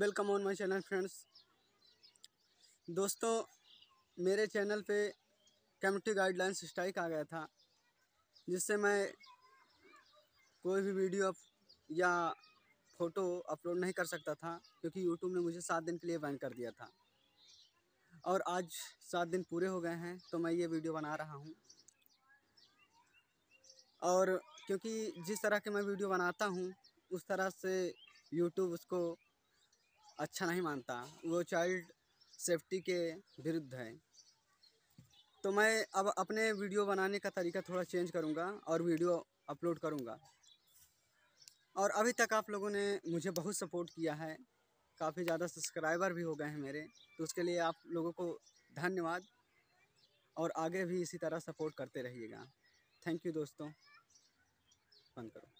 welcome on my channel friends दोस्तों मेरे channel पे कम्युनिटी गाइडलाइंस स्ट्राइक आ गया था जिससे मैं कोई भी वीडियो या फ़ोटो अपलोड नहीं कर सकता था क्योंकि यूट्यूब ने मुझे सात दिन के लिए बैन कर दिया था और आज सात दिन पूरे हो गए हैं तो मैं ये वीडियो बना रहा हूँ और क्योंकि जिस तरह के मैं वीडियो बनाता हूँ उस तरह से यूट्यूब उसको अच्छा नहीं मानता वो चाइल्ड सेफ्टी के विरुद्ध है तो मैं अब अपने वीडियो बनाने का तरीका थोड़ा चेंज करूँगा और वीडियो अपलोड करूँगा और अभी तक आप लोगों ने मुझे बहुत सपोर्ट किया है काफ़ी ज़्यादा सब्सक्राइबर भी हो गए हैं मेरे तो उसके लिए आप लोगों को धन्यवाद और आगे भी इसी तरह सपोर्ट करते रहिएगा थैंक यू दोस्तों बंद करो